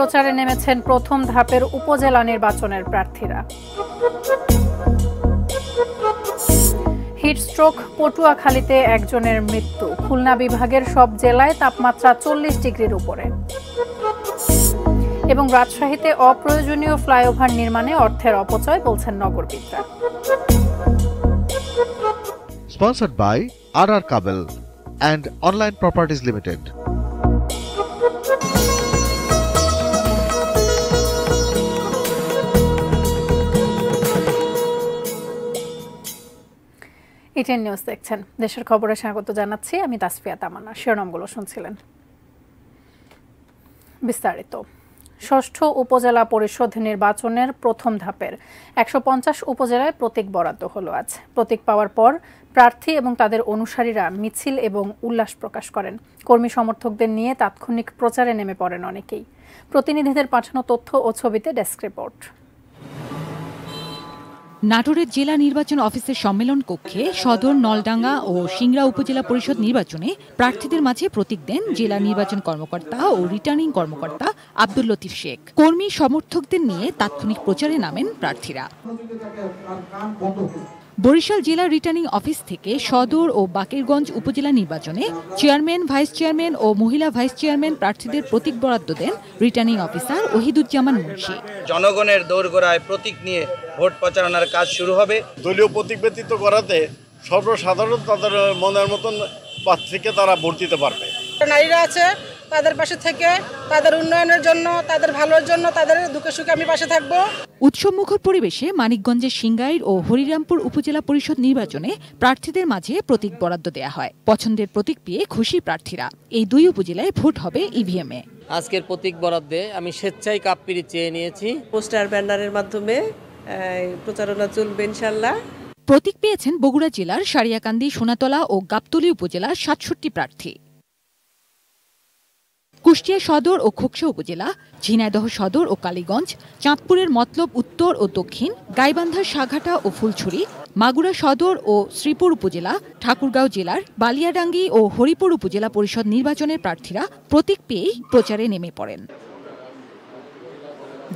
প্রচারে নেমেছেন প্রথম ধাপের উপজেলা নির্বাচনের প্রার্থীরা হিটস্ট্রোক পটুয়াখালীতে একজনের মৃত্যু খুলনা বিভাগের সব জেলায় তাপমাত্রা চল্লিশ ডিগ্রির উপরে এবং রাজশাহীতে অপ্রয়োজনীয় ফ্লাইওভার নির্মাণে অর্থের অপচয় বলছেন নগরবিদরা sponsored by R R cable and online properties limited ATN news দেখছেন দেশের খবরে স্বাগত জানাচ্ছি আমি তাসফিয়া তামান্না শিরোনামগুলো শুনছিলেন বিস্তারিত ষষ্ঠ উপজেলা পরিষদ নির্বাচনের প্রথম ধাপের একশো উপজেলায় প্রতীক বরাদ্দ হলো আজ প্রতীক পাওয়ার পর প্রার্থী এবং তাদের অনুসারীরা মিছিল এবং উল্লাস প্রকাশ করেন কর্মী সমর্থকদের নিয়ে তাৎক্ষণিক প্রচারে নেমে পড়েন অনেকেই প্রতিনিধিদের পাঠানো তথ্য ও ছবিতে ডেস্ক রিপোর্ট নাটোরের জেলা নির্বাচন অফিসের সম্মেলন কক্ষে সদর নলডাঙ্গা ও সিংড়া উপজেলা পরিষদ নির্বাচনে প্রার্থীদের মাঝে প্রতীক দেন জেলা নির্বাচন কর্মকর্তা ও রিটার্নিং কর্মকর্তা আব্দুল লতিফ শেখ কর্মী সমর্থকদের নিয়ে তাৎক্ষণিক প্রচারে নামেন প্রার্থীরা বরিশাল জেলা রিটার্নিং অফিস থেকে সদর ও বাকেরগঞ্জ উপজেলা নির্বাচনে চেয়ারম্যান ভাইস চেয়ারম্যান ও মহিলা ভাইস চেয়ারম্যান প্রার্থীদের প্রতীক বরাদ্দ দেন রিটার্নিং অফিসার ওহিদুজ্জামান মুন্সি জনগণের দোরগোড়ায় প্রতীক নিয়ে ভোট প্রচারণার কাজ শুরু হবে দলীয় প্রতীক ব্যতীত করাতে সর্বসাধারণ তাদের মনের মতন প্রার্থীকে তারা ভোট দিতে পারবে নারীরা আছে তাদের পাশে থেকে তাদের উন্নয়নের জন্য তাদের ভালোর জন্য তাদের দুঃখে সুখে আমি পাশে থাকবো উৎসবমুখর পরিবেশে মানিকগঞ্জের সিঙ্গাইর ও হরিরামপুর উপজেলা পরিষদ নির্বাচনে প্রার্থীদের মাঝে প্রতীক বরাদ্দ দেয়া হয় পছন্দের প্রতীক পেয়ে খুশি প্রার্থীরা এই দুই উপজেলায় ভোট হবে ইভিএম e এ আজকের প্রতীক বরাদ্দে আমি স্বেচ্ছায় কাপ পিড়ি চেয়ে নিয়েছি পোস্টার ব্যানারের মাধ্যমে প্রচারণা চলবে ইনশাল্লাহ প্রতীক পেয়েছেন বগুড়া জেলার সারিয়াকান্দি সোনাতলা ও গাবতলী উপজেলার সাতষট্টি প্রার্থী কুষ্টিয়া সদর ও খোকসা উপজেলা ঝিনাইদহ সদর ও কালীগঞ্জ চাঁদপুরের মতলব উত্তর ও দক্ষিণ গাইবান্ধার সাঘাটা ও ফুলছড়ি মাগুরা সদর ও শ্রীপুর উপজেলা ঠাকুরগাঁও জেলার বালিয়াডাঙ্গি ও হরিপুর উপজেলা পরিষদ নির্বাচনের প্রার্থীরা প্রতীক পেয়েই প্রচারে নেমে পড়েন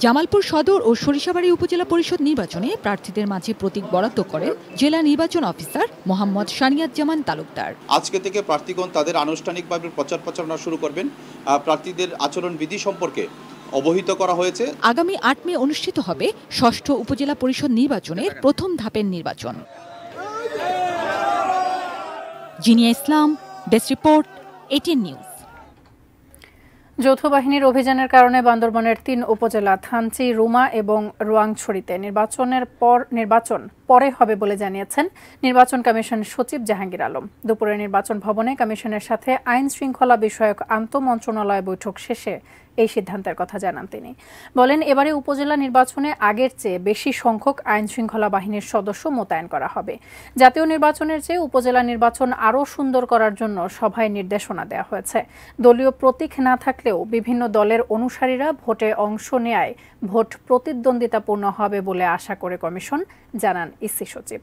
জামালপুর সদর ও সরিষাবাড়ি উপজেলা পরিষদ নির্বাচনে প্রার্থীদের মাঝে প্রতীক বরাদ্দ করেন জেলা নির্বাচন অফিসার মোহাম্মদ সানিয়াত জামান তালুকদার আজকে থেকে প্রার্থীগণ তাদের আনুষ্ঠানিকভাবে প্রচার প্রচারণা শুরু করবেন প্রার্থীদের আচরণবিধি সম্পর্কে অবহিত করা হয়েছে আগামী আট মে অনুষ্ঠিত হবে ষষ্ঠ উপজেলা পরিষদ নির্বাচনের প্রথম ধাপের নির্বাচন Zinia Islam desk report ATN news যৌথ বাহিনীর অভিযানের কারণে বান্দরবনের তিন উপজেলা থানচি রুমা এবং রুয়াংছড়িতে নির্বাচনের পর নির্বাচন পরে হবে বলে জানিয়েছেন নির্বাচন কমিশন সচিব জাহাঙ্গীর আলম দুপুরে নির্বাচন ভবনে কমিশনের সাথে আইন শৃঙ্খলা বিষয়ক আন্তমন্ত্রণালয় বৈঠক শেষে এই সিদ্ধান্তের কথা জানান তিনি বলেন এবারে উপজেলা নির্বাচনে আগের চেয়ে বেশি সংখ্যক আইন শৃঙ্খলা বাহিনীর সদস্য মোতায়েন করা হবে জাতীয় নির্বাচনের চেয়ে উপজেলা নির্বাচন আরও সুন্দর করার জন্য সভায় নির্দেশনা দেওয়া হয়েছে দলীয় প্রতীক না থাকলেও বিভিন্ন দলের অনুসারীরা ভোটে অংশ নেয় ভোট প্রতিদ্বন্দ্বিতাপূর্ণ হবে বলে আশা করে কমিশন জানান ইসি সচিব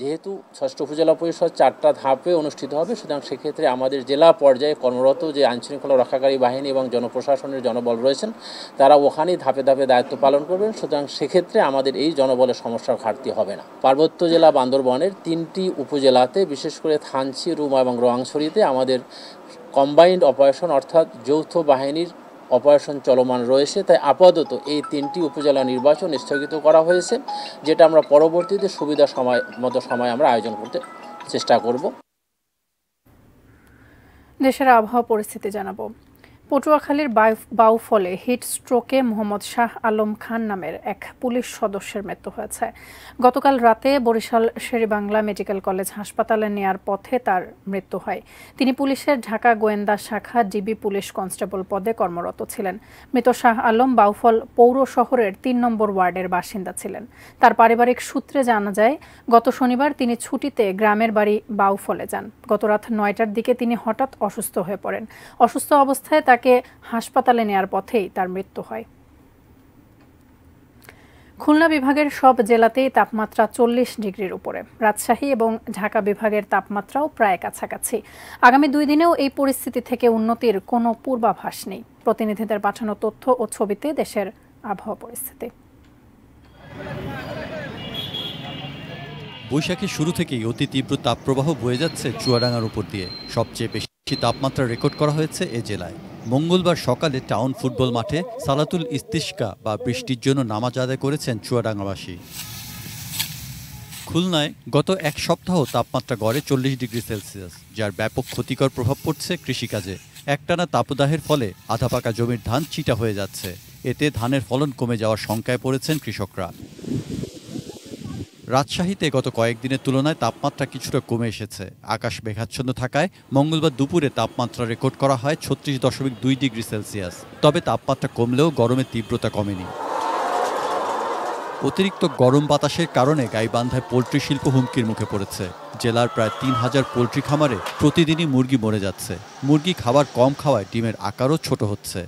যেহেতু ষষ্ঠ উপজেলা পরিষদ চারটা ধাপে অনুষ্ঠিত হবে সুতরাং সেক্ষেত্রে আমাদের জেলা পর্যায়ে কর্মরত যে আইন শৃঙ্খলা রক্ষাকারী বাহিনী এবং জনপ্রশাসনের জনবল রয়েছেন তারা ওখানেই ধাপে ধাপে দায়িত্ব পালন করবেন সুতরাং সেক্ষেত্রে আমাদের এই জনবলের সমস্যার ঘাটতি হবে না পার্বত্য জেলা বান্দরবনের তিনটি উপজেলাতে বিশেষ করে থানচি রুমা এবং রোয়াংছড়িতে আমাদের কম্বাইন্ড অপারেশন অর্থাৎ যৌথ বাহিনীর অপারেশন চলমান রয়েছে তাই আপাতত এই তিনটি উপজেলা নির্বাচন স্থগিত করা হয়েছে যেটা আমরা পরবর্তীতে সুবিধা সময় মতো সময় আমরা আয়োজন করতে চেষ্টা করব দেশের আবহাওয়া পরিস্থিতি জানাবো পটুয়াখালীর বাউফলে হিট স্ট্রোকে মোহাম্মদ শাহ আলম খান নামের এক পুলিশ সদস্যের মৃত্যু হয়েছে গতকাল রাতে বরিশাল শেরিবাংলা মেডিকেল কলেজ হাসপাতালে নেয়ার পথে তার মৃত্যু হয় তিনি পুলিশের ঢাকা গোয়েন্দা শাখা ডিবি পুলিশ কনস্টেবল পদে কর্মরত ছিলেন মৃত শাহ আলম বাউফল পৌর শহরের তিন নম্বর ওয়ার্ডের বাসিন্দা ছিলেন তার পারিবারিক সূত্রে জানা যায় গত শনিবার তিনি ছুটিতে গ্রামের বাড়ি বাউফলে যান গতরাত নয়টার দিকে তিনি হঠাৎ অসুস্থ হয়ে পড়েন অসুস্থ অবস্থায় তাকে হাসপাতালে নেয়ার পথেই তার মৃত্যু হয় খুলনা বিভাগের সব জেলাতেই তাপমাত্রা চল্লিশ ডিগ্রির উপরে রাজশাহী এবং ঢাকা বিভাগের তাপমাত্রাও প্রায় কাছাকাছি আগামী দুই দিনেও এই পরিস্থিতি থেকে উন্নতির কোনো পূর্বাভাস নেই প্রতিনিধিদের পাঠানো তথ্য ও ছবিতে দেশের আবহাওয়া পরিস্থিতি বৈশাখের শুরু থেকেই অতি তীব্র তাপপ্রবাহ বয়ে যাচ্ছে চুয়াডাঙ্গার উপর দিয়ে সবচেয়ে বেশি তাপমাত্রা রেকর্ড করা হয়েছে এ জেলায় মঙ্গলবার সকালে টাউন ফুটবল মাঠে সালাতুল ইস্তিস্কা বা বৃষ্টির জন্য নামাজ আদায় করেছেন চুয়াডাঙ্গাবাসী খুলনায় গত এক সপ্তাহ তাপমাত্রা গড়ে চল্লিশ ডিগ্রি সেলসিয়াস যার ব্যাপক ক্ষতিকর প্রভাব পড়ছে কৃষিকাজে একটানা তাপদাহের ফলে আধা পাকা জমির ধান চিটা হয়ে যাচ্ছে এতে ধানের ফলন কমে যাওয়ার শঙ্কায় পড়েছেন কৃষকরা রাজশাহীতে গত কয়েকদিনের তুলনায় তাপমাত্রা কিছুটা কমে এসেছে আকাশ মেঘাচ্ছন্ন থাকায় মঙ্গলবার দুপুরে তাপমাত্রা রেকর্ড করা হয় ছত্রিশ দশমিক দুই ডিগ্রি সেলসিয়াস তবে তাপমাত্রা কমলেও গরমের তীব্রতা কমেনি অতিরিক্ত গরম বাতাসের কারণে গাইবান্ধায় পোলট্রি শিল্প হুমকির মুখে পড়েছে জেলার প্রায় তিন হাজার পোলট্রি খামারে প্রতিদিনই মুরগি মরে যাচ্ছে মুরগি খাবার কম খাওয়ায় ডিমের আকারও ছোট হচ্ছে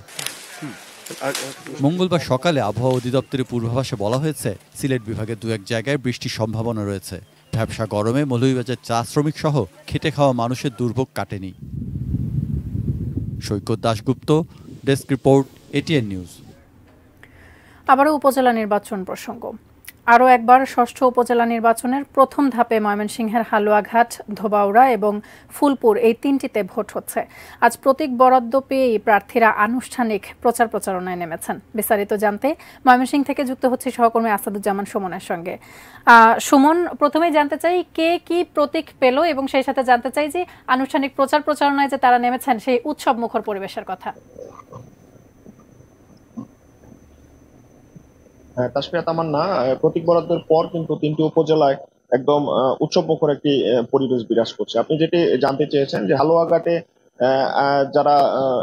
মঙ্গলবার সকালে আবহাওয়া অধিদপ্তরের পূর্বাভাসে বলা হয়েছে সিলেট বিভাগে দু এক জায়গায় বৃষ্টির সম্ভাবনা রয়েছে ভ্যাবসা গরমে মৌলভীবাজার চা শ্রমিক সহ খেটে খাওয়া মানুষের দুর্ভোগ কাটেনি Saikat Dasgupta desk report ATN news আবারও উপজেলা নির্বাচন প্রসঙ্গ আরও একবার ষষ্ঠ উপজেলা নির্বাচনের প্রথম ধাপে ময়মনসিংহের হালুয়াঘাট ধোবাউড়া এবং ফুলপুর এই তিনটিতে ভোট হচ্ছে আজ প্রতীক বরাদ্দ পেয়েই প্রার্থীরা আনুষ্ঠানিক প্রচার প্রচারণায় নেমেছেন বিস্তারিত জানতে ময়মনসিংহ থেকে যুক্ত হচ্ছে সহকর্মী আসাদুজ্জামান সুমনের সঙ্গে সুমন প্রথমেই জানতে চাই কে কি প্রতীক পেল এবং সেই সাথে জানতে চাই যে আনুষ্ঠানিক প্রচার প্রচারণায় যে তারা নেমেছেন সেই উৎসব মুখর পরিবেশের কথা হ্যাঁ, তাসফিয়া না প্রতীক বরাদ্দের পর কিন্তু তিনটি উপজেলায় একদম উৎসবমুখর একটি পরিবেশ বিরাজ করছে আপনি যেটি জানতে চেয়েছেন যে হালুয়াঘাটে যারা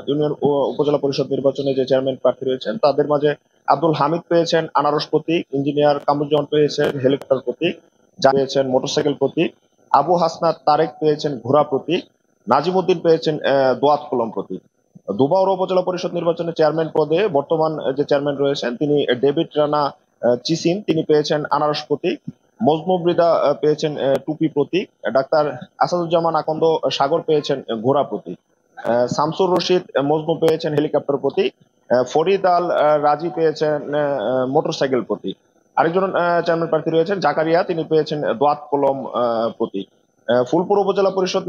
ইউনিয়ন উপজেলা পরিষদ নির্বাচনে যে চেয়ারম্যান প্রার্থী রয়েছেন তাদের মাঝে আব্দুল হামিদ পেয়েছেন আনারস প্রতীক ইঞ্জিনিয়ার কামুজন পেয়েছেন হেলিকপ্টার প্রতীক জানিয়েছেন পেয়েছেন মোটরসাইকেল প্রতীক আবু হাসনাত তারেক পেয়েছেন ঘোড়া প্রতীক নাজিমুদ্দিন পেয়েছেন দোয়াত কলম প্রতীক দুবাউর উপজেলা পরিষদ নির্বাচনে চেয়ারম্যান পদে বর্তমান যে চেয়ারম্যান রয়েছেন তিনি ডেভিড রানা চিসিন তিনি পেয়েছেন আনারস প্রতীক মজমু মৃদা পেয়েছেন টুপি প্রতীক ডাক্তার আসাদুজ্জামান আকন্দ সাগর পেয়েছেন ঘোড়া প্রতীক শামসুর রশিদ মজমু পেয়েছেন হেলিকপ্টার প্রতীক ফরিদ আল রাজি পেয়েছেন মোটরসাইকেল প্রতীক আরেকজন চেয়ারম্যান প্রার্থী রয়েছেন জাকারিয়া তিনি পেয়েছেন দোয়াত কলম প্রতীক ফুলপুর উপজেলা পরিষদ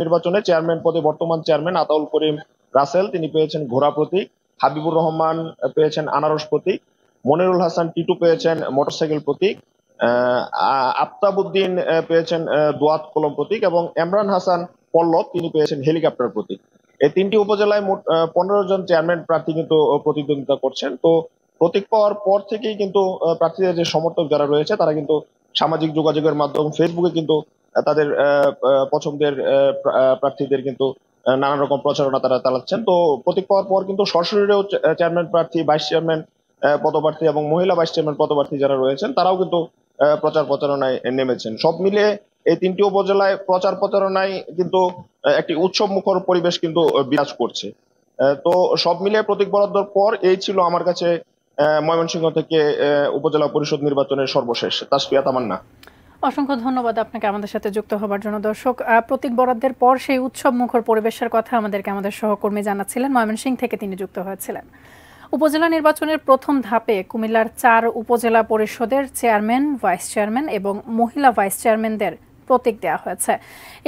নির্বাচনে চেয়ারম্যান পদে বর্তমান চেয়ারম্যান আতাউল করিম রাসেল তিনি পেয়েছেন ঘোড়া প্রতীক হাবিবুর রহমান পেয়েছেন আনারস প্রতীক মনিরুল হাসান টিটু পেয়েছেন মোটরসাইকেল প্রতীক আফতাবুদ্দিন পেয়েছেন দোয়াত কলম প্রতীক এবং এমরান হাসান পল্লব তিনি পেয়েছেন হেলিকপ্টার প্রতীক এই তিনটি উপজেলায় মোট পনেরো জন চেয়ারম্যান প্রার্থী কিন্তু প্রতিদ্বন্দ্বিতা করছেন তো প্রতীক পাওয়ার পর থেকেই কিন্তু প্রার্থীদের যে সমর্থক যারা রয়েছে তারা কিন্তু সামাজিক যোগাযোগের মাধ্যম ফেসবুকে কিন্তু তাদের পছন্দের প্রার্থীদের কিন্তু নানা রকম প্রচারণা তারা চালাচ্ছেন তো প্রতীক পাওয়ার পর কিন্তু সশরীরেও চেয়ারম্যান প্রার্থী ভাইস চেয়ারম্যান পদপ্রার্থী এবং মহিলা ভাইস চেয়ারম্যান পদপ্রার্থী যারা রয়েছেন তারাও কিন্তু প্রচার প্রচারণায় নেমেছেন সব মিলে এই তিনটি উপজেলায় প্রচার প্রচারণায় কিন্তু একটি উৎসব মুখর পরিবেশ কিন্তু বিরাজ করছে তো সব মিলে প্রতীক বরাদ্দর পর এই ছিল আমার কাছে ময়মনসিংহ থেকে উপজেলা পরিষদ নির্বাচনের সর্বশেষ তাসফিয়া তামান্না অসংখ্য ধন্যবাদ আপনাকে আমাদের সাথে যুক্ত হবার জন্য দর্শক প্রতীক বরাদ্দের পর সেই উৎসব মুখর পরিবেশের কথা আমাদেরকে আমাদের সহকর্মী জানাচ্ছিলেন ময়মনসিং থেকে তিনি যুক্ত হয়েছিলেন উপজেলা নির্বাচনের প্রথম ধাপে কুমিল্লার চার উপজেলা পরিষদের চেয়ারম্যান ভাইস চেয়ারম্যান এবং মহিলা ভাইস চেয়ারম্যানদের প্রতীক দেওয়া হয়েছে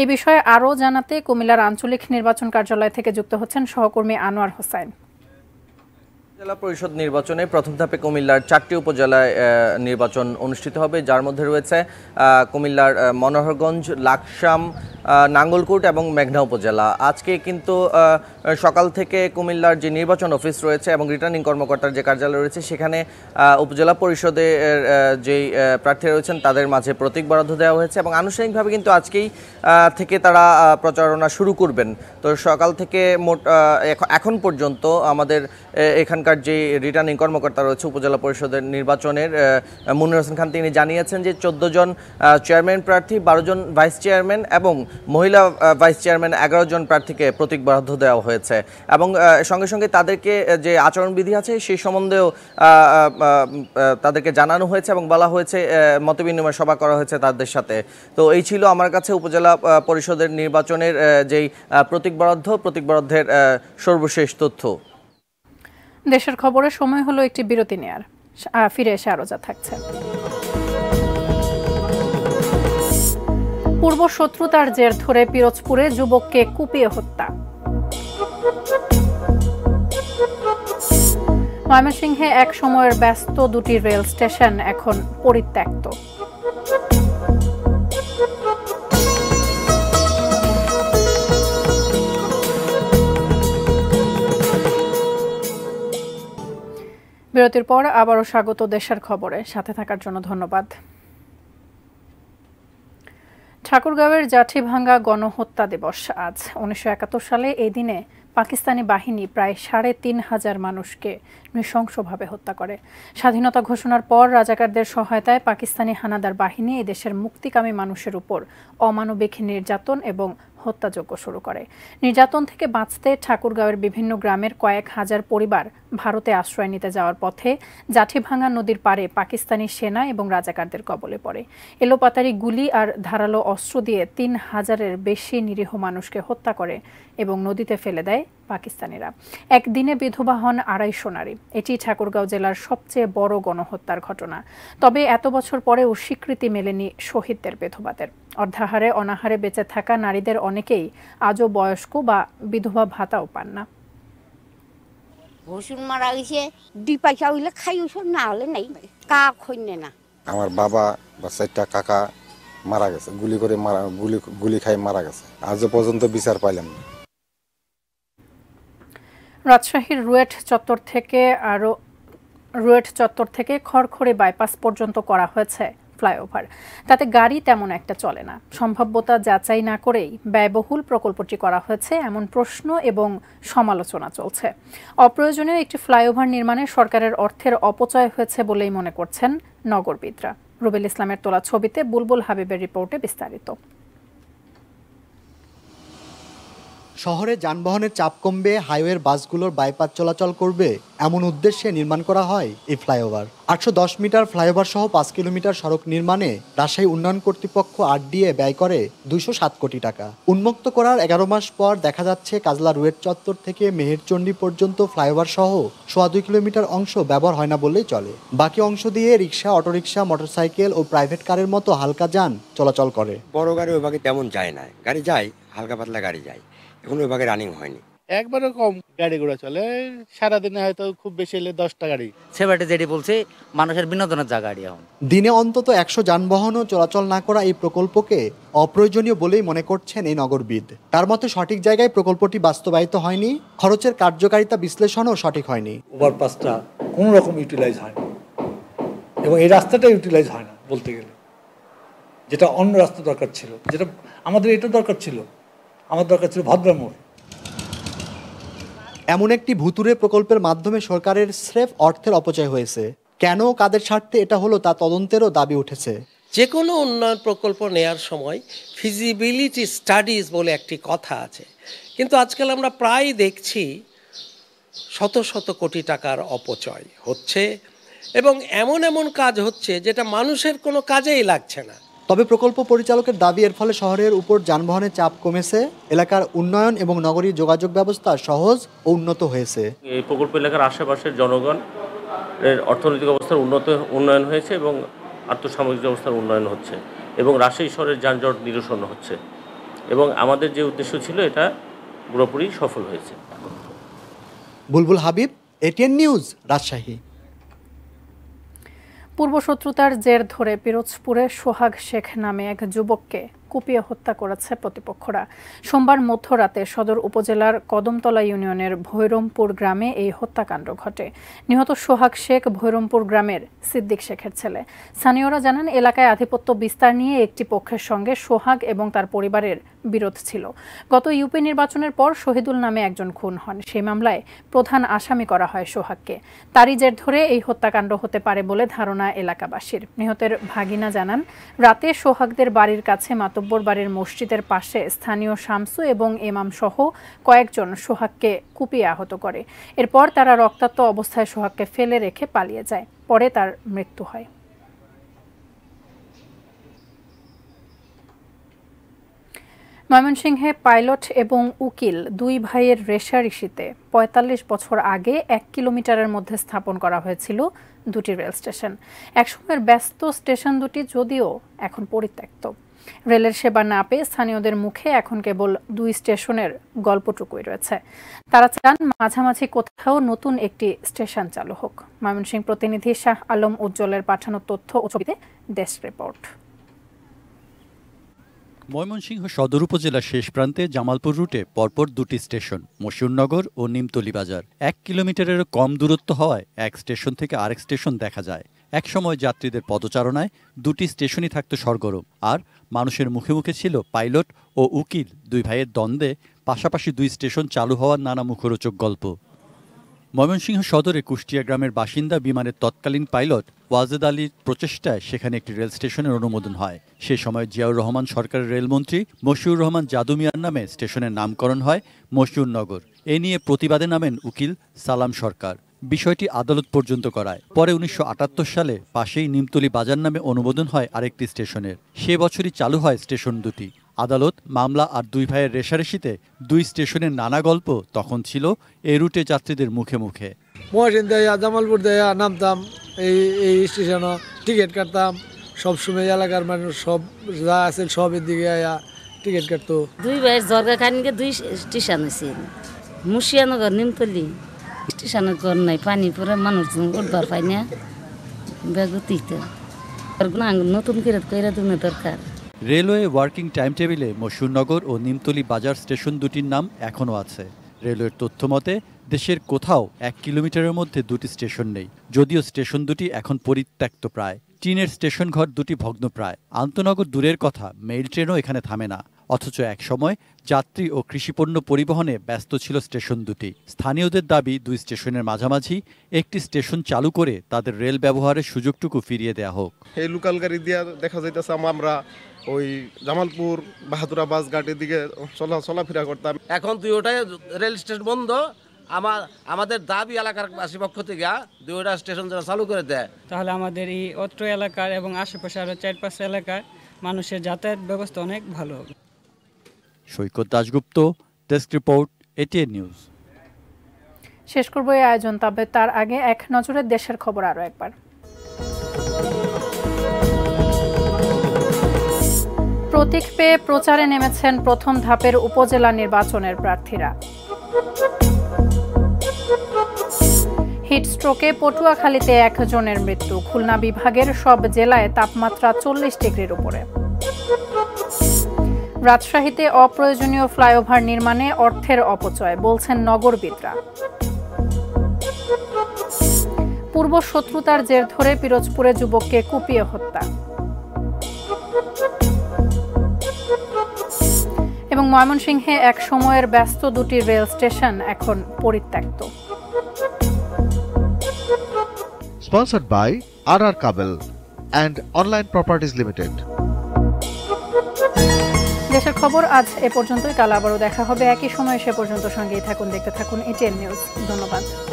এই বিষয়ে আরও জানাতে কুমিল্লার আঞ্চলিক নির্বাচন কার্যালয় থেকে যুক্ত হচ্ছেন সহকর্মী আনোয়ার হোসেন জেলা পরিষদ নির্বাচনে প্রথম ধাপে কুমিল্লার চারটি উপজেলায় নির্বাচন অনুষ্ঠিত হবে যার মধ্যে রয়েছে কুমিল্লার মনোহরগঞ্জ লাকসাম নাঙ্গলকোট এবং মেঘনা উপজেলা আজকে কিন্তু সকাল থেকে কুমিল্লার যে নির্বাচন অফিস রয়েছে এবং রিটার্নিং কর্মকর্তার যে কার্যালয় রয়েছে সেখানে উপজেলা পরিষদের যেই প্রার্থী রয়েছেন তাদের মাঝে প্রতীক বরাদ্দ দেওয়া হয়েছে এবং আনুষ্ঠানিকভাবে কিন্তু আজকেই থেকে তারা প্রচারণা শুরু করবেন তো সকাল থেকে মোট এখন পর্যন্ত আমাদের এখানকার যে রিটার্নিং কর্মকর্তা রয়েছে উপজেলা পরিষদের নির্বাচনের মুনির হোসেন খান তিনি জানিয়েছেন যে চোদ্দো জন চেয়ারম্যান প্রার্থী বারো জন ভাইস চেয়ারম্যান এবং মহিলা ভাইস চেয়ারম্যান এগারো জন প্রার্থীকে প্রতীক বরাদ্দ দেওয়া হয়েছে হয়েছে এবং সঙ্গে সঙ্গে তাদেরকে যে আচরণবিধি আছে সেই সম্বন্ধেও তাদেরকে জানানো হয়েছে এবং বলা হয়েছে মতবিনিময় সভা করা হয়েছে তাদের সাথে তো এই ছিল আমার কাছে উপজেলা পরিষদের নির্বাচনের যেই প্রতীক বরাদ্দ প্রতীক বরাদ্দের সর্বশেষ তথ্য দেশের খবরে সময় হলো একটি বিরতি নেয়ার ফিরে এসে আরো যা থাকছে পূর্ব শত্রুতার জের ধরে পিরোজপুরে যুবককে কুপিয়ে হত্যা ময়মনসিংহে এক সময়ের ব্যস্ত দুটি রেল স্টেশন এখন পরিত্যক্ত বিরতির পর আবারও স্বাগত দেশের খবরে সাথে থাকার জন্য ধন্যবাদ ঠাকুরগাঁওয়ের জাঠিভাঙ্গা গণহত্যা দিবস আজ উনিশশো সালে এই দিনে পাকিস্তানি বাহিনী প্রায় সাড়ে তিন হাজার মানুষকে নৃশংসভাবে হত্যা করে স্বাধীনতা ঘোষণার পর রাজাকারদের সহায়তায় পাকিস্তানি হানাদার বাহিনী এদেশের মুক্তিকামী মানুষের উপর অমানবিক নির্যাতন এবং হত্যাযজ্ঞ শুরু করে নির্যাতন থেকে বাঁচতে ঠাকুরগাঁওয়ের বিভিন্ন গ্রামের কয়েক হাজার পরিবার ভারতে আশ্রয় নিতে যাওয়ার পথে জাঠিভাঙ্গা নদীর পারে পাকিস্তানি সেনা এবং রাজাকারদের কবলে পড়ে এলোপাতারি গুলি আর ধারালো অস্ত্র দিয়ে তিন হাজারের বেশি নিরীহ মানুষকে হত্যা করে এবং নদীতে ফেলে দেয় পাকিস্তানিরা একদিনে বিধবা হন আড়াইশো নারী এটি ঠাকুরগাঁও জেলার সবচেয়ে বড় গণহত্যার ঘটনা তবে এত বছর পরেও স্বীকৃতি মেলেনি শহীদদের বিধবাদের অর্ধাহারে অনাহারে বেঁচে থাকা নারীদের অনেকেই আজও বয়স্ক বা বিধবা ভাতাও পান না ভসুন মারা গেছে দুই পয়সা হইলে খাই ওষুধ না হলে নাই কা খন্যে না আমার বাবা বা চারটা কাকা মারা গেছে গুলি করে মারা গুলি গুলি খাই মারা গেছে আজও পর্যন্ত বিচার পাইলাম না রাজশাহীর রুয়েট চত্বর থেকে আরও রুয়েট চত্বর থেকে খড়খড়ে বাইপাস পর্যন্ত করা হয়েছে ফ্লাইওভার তাতে গাড়ি তেমন একটা চলে না সম্ভাব্যতা যাচাই না করেই ব্যয়বহুল প্রকল্পটি করা হয়েছে এমন প্রশ্ন এবং সমালোচনা চলছে অপ্রয়োজনীয় একটি ফ্লাইওভার নির্মাণে সরকারের অর্থের অপচয় হয়েছে বলেই মনে করছেন নগরবিদরা রুবেল ইসলামের তোলা ছবিতে বুলবুল হাবিবের রিপোর্টে বিস্তারিত শহরে যানবাহনের চাপ কমবে হাইওয়ের বাসগুলোর বাইপাস চলাচল করবে এমন উদ্দেশ্যে নির্মাণ করা হয় এই ফ্লাইওভার আটশো দশ মিটার ফ্লাইওভার সহ পাঁচ কিলোমিটার সড়ক নির্মাণে রাজশাহী উন্নয়ন কর্তৃপক্ষ আরডিএ ব্যয় করে দুইশো সাত কোটি টাকা উন্মুক্ত করার এগারো মাস পর দেখা যাচ্ছে কাজলা রুয়েট চত্বর থেকে মেহেরচণ্ডী পর্যন্ত ফ্লাইওভার সহ সোয়া দুই কিলোমিটার অংশ ব্যবহার হয় না বললেই চলে বাকি অংশ দিয়ে রিক্সা অটোরিক্সা মোটরসাইকেল ও প্রাইভেট কারের মতো হালকা যান চলাচল করে বড় গাড়ি ওই ভাগে তেমন যায় না গাড়ি যায় হালকা পাতলা গাড়ি যায় এখন ওইভাবে রানিং হয়নি একবারও কম গাড়ি ঘোড়া চলে সারাদিনে হয়তো খুব বেশি এলে দশটা গাড়ি সেবাটে যেটি বলছি মানুষের বিনোদনের জায়গা গাড়ি এখন দিনে অন্তত একশো যানবাহনও চলাচল না করা এই প্রকল্পকে অপ্রয়োজনীয় বলেই মনে করছেন এই নগরবিদ তার মতে সঠিক জায়গায় প্রকল্পটি বাস্তবায়িত হয়নি খরচের কার্যকারিতা বিশ্লেষণও সঠিক হয়নি ওভারপাসটা কোনো রকম ইউটিলাইজ হয় না এবং এই রাস্তাটা ইউটিলাইজ হয় না বলতে গেলে যেটা অন্য রাস্তা দরকার ছিল যেটা আমাদের এটা দরকার ছিল আমার দরকার ছিল ভদ্রমূল এমন একটি ভুতুরে প্রকল্পের মাধ্যমে সরকারের স্রেফ অর্থের অপচয় হয়েছে কেন কাদের স্বার্থে এটা হলো তা তদন্তেরও দাবি উঠেছে যে কোনো উন্নয়ন প্রকল্প নেয়ার সময় ফিজিবিলিটি স্টাডিজ বলে একটি কথা আছে কিন্তু আজকাল আমরা প্রায় দেখছি শত শত কোটি টাকার অপচয় হচ্ছে এবং এমন এমন কাজ হচ্ছে যেটা মানুষের কোনো কাজেই লাগছে না তবে প্রকল্প পরিচালকের দাবি এর ফলে শহরের উপর যানবাহনের চাপ কমেছে এলাকার উন্নয়ন এবং নগরীর যোগাযোগ ব্যবস্থা সহজ ও উন্নত হয়েছে এই প্রকল্প এলাকার আশেপাশের জনগণ অর্থনৈতিক অবস্থার উন্নত উন্নয়ন হয়েছে এবং আর্থসামাজিক অবস্থার উন্নয়ন হচ্ছে এবং রাজশাহী শহরের যানজট নিরসন হচ্ছে এবং আমাদের যে উদ্দেশ্য ছিল এটা পুরোপুরি সফল হয়েছে বুলবুল হাবিব এটিএন নিউজ রাজশাহী পূর্ব শত্রুতার জের ধরে পিরোজপুরে সোহাগ শেখ নামে এক যুবককে কুপিয়ে হত্যা করেছে প্রতিপক্ষরা সোমবার মধ্যরাতে সদর উপজেলার কদমতলা ইউনিয়নের ভৈরমপুর গ্রামে এই হত্যাকাণ্ড ঘটে নিহত সোহাগ শেখ ভৈরমপুর গ্রামের সিদ্দিক শেখের ছেলে স্থানীয়রা জানান এলাকায় আধিপত্য বিস্তার নিয়ে একটি পক্ষের সঙ্গে সোহাগ এবং তার পরিবারের বিরোধ ছিল গত ইউপি নির্বাচনের পর শহীদুল নামে একজন খুন হন সেই মামলায় প্রধান আসামি করা হয় সোহাগকে তারই জের ধরে এই হত্যাকাণ্ড হতে পারে বলে ধারণা এলাকাবাসীর নিহতের ভাগিনা জানান রাতে সোহাগদের বাড়ির কাছে মাতব্বর বাড়ির মসজিদের পাশে স্থানীয় শামসু এবং এমাম সহ কয়েকজন সোহাগকে কুপিয়ে আহত করে এরপর তারা রক্তাক্ত অবস্থায় সোহাগকে ফেলে রেখে পালিয়ে যায় পরে তার মৃত্যু হয় ময়মনসিংহে পাইলট এবং উকিল দুই ভাইয়ের ঋষিতে পঁয়তাল্লিশ বছর আগে এক কিলোমিটারের মধ্যে স্থাপন করা হয়েছিল দুটি রেল স্টেশন একসময়ের ব্যস্ত স্টেশন দুটি যদিও এখন পরিত্যক্ত রেলের সেবা না পেয়ে স্থানীয়দের মুখে এখন কেবল দুই স্টেশনের গল্পটুকুই রয়েছে তারা চান মাঝামাঝি কোথাও নতুন একটি স্টেশন চালু হোক ময়মনসিংহ প্রতিনিধি শাহ আলম উজ্জ্বলের পাঠানো তথ্য ও ছবিতে ডেস্ক রিপোর্ট ময়মনসিংহ সদর উপজেলার শেষ প্রান্তে জামালপুর রুটে পরপর দুটি স্টেশন মসুরনগর ও নিমতলি বাজার এক কিলোমিটারেরও কম দূরত্ব হওয়ায় এক স্টেশন থেকে আরেক স্টেশন দেখা যায় এক সময় যাত্রীদের পদচারণায় দুটি স্টেশনই থাকতো সরগরম আর মানুষের মুখে মুখে ছিল পাইলট ও উকিল দুই ভাইয়ের দ্বন্দ্বে পাশাপাশি দুই স্টেশন চালু হওয়ার নানা মুখরোচক গল্প ময়মনসিংহ সদরে কুষ্টিয়া গ্রামের বাসিন্দা বিমানের তৎকালীন পাইলট ওয়াজেদ আলীর প্রচেষ্টায় সেখানে একটি রেল স্টেশনের অনুমোদন হয় সে সময় জিয়াউর রহমান সরকারের রেলমন্ত্রী মশিউর রহমান মিয়ার নামে স্টেশনের নামকরণ হয় নগর এ নিয়ে প্রতিবাদে নামেন উকিল সালাম সরকার বিষয়টি আদালত পর্যন্ত করায় পরে উনিশশো সালে পাশেই নিমতলি বাজার নামে অনুমোদন হয় আরেকটি স্টেশনের সে বছরই চালু হয় স্টেশন দুটি আদালত মামলা আর দুই ভাইয়ের রেশারেশিতে দুই স্টেশনের নানা গল্প তখন ছিল এই রুটে যাত্রীদের মুখে মুখে মহাসিন দেয়া জামালপুর দেয়া নামতাম এই এই স্টেশনও টিকিট কাটতাম সবসময় এলাকার মানুষ সব যা আছে সবের দিকে আয়া টিকিট কাটতো দুই ভাইয়ের জর্গা খানিকে দুই স্টেশন আছে মুশিয়ানগর নিমতলি স্টেশনের ঘর নাই পানি পরে মানুষজন উঠবার পাই না বেগতিতে নতুন করে কইরা তুমি দরকার রেলওয়ে ওয়ার্কিং টাইম টেবিলে মসুরনগর ও নিমতলি বাজার স্টেশন দুটির নাম এখনও আছে রেলওয়ের তথ্য মতে দেশের কোথাও এক কিলোমিটারের মধ্যে দুটি স্টেশন নেই যদিও স্টেশন দুটি এখন পরিত্যক্ত প্রায় চীনের স্টেশন ঘর দুটি ভগ্নপ্রায় আন্তনগর দূরের কথা মেইল ট্রেনও এখানে থামে না অথচ একসময় যাত্রী ও কৃষিপণ্য পরিবহনে ব্যস্ত ছিল স্টেশন দুটি স্থানীয়দের দাবি দুই স্টেশনের মাঝামাঝি একটি স্টেশন চালু করে তাদের রেল ব্যবহারের সুযোগটুকু ফিরিয়ে দেওয়া হোক এই লোকাল গাড়ি দিয়ে দেখা যাইতেছে আমরা ওই জামালপুর বাহাদুরাবাস ঘাটের দিকে চলা চলাফেরা করতাম এখন তুই ওটাই রেল স্টেশন বন্ধ আমার আমাদের দাবি এলাকার পক্ষ থেকে দুইটা স্টেশন যারা চালু করে দেয় তাহলে আমাদের এই অত্র এলাকার এবং আশেপাশে আরও চার পাঁচ এলাকার মানুষের যাতায়াত ব্যবস্থা অনেক ভালো হবে Saikat Dasgupta desk report ATN news শেষ করব এই আয়োজন তবে তার আগে এক নজরে দেশের খবর আরও একবার প্রতীক পেয়ে প্রচারে নেমেছেন প্রথম ধাপের উপজেলা নির্বাচনের প্রার্থীরা হিটস্ট্রোকে পটুয়াখালীতে একজনের মৃত্যু খুলনা বিভাগের সব জেলায় তাপমাত্রা চল্লিশ ডিগ্রির উপরে রাজশাহীতে অপ্রয়োজনীয় ফ্লাইওভার নির্মাণে অর্থের অপচয় বলছেন নগরবিদরা পূর্ব শত্রুতার জের ধরে পিরোজপুরে যুবককে কুপিয়ে হত্যা এবং ময়মনসিংহে এক সময়ের ব্যস্ত দুটি রেল স্টেশন এখন পরিত্যক্ত sponsored by R R cable and online properties limited দেশের খবর আজ এ পর্যন্তই কাল আবারও দেখা হবে একই সময় সে পর্যন্ত সঙ্গেই থাকুন দেখতে থাকুন এটিএন নিউজ ধন্যবাদ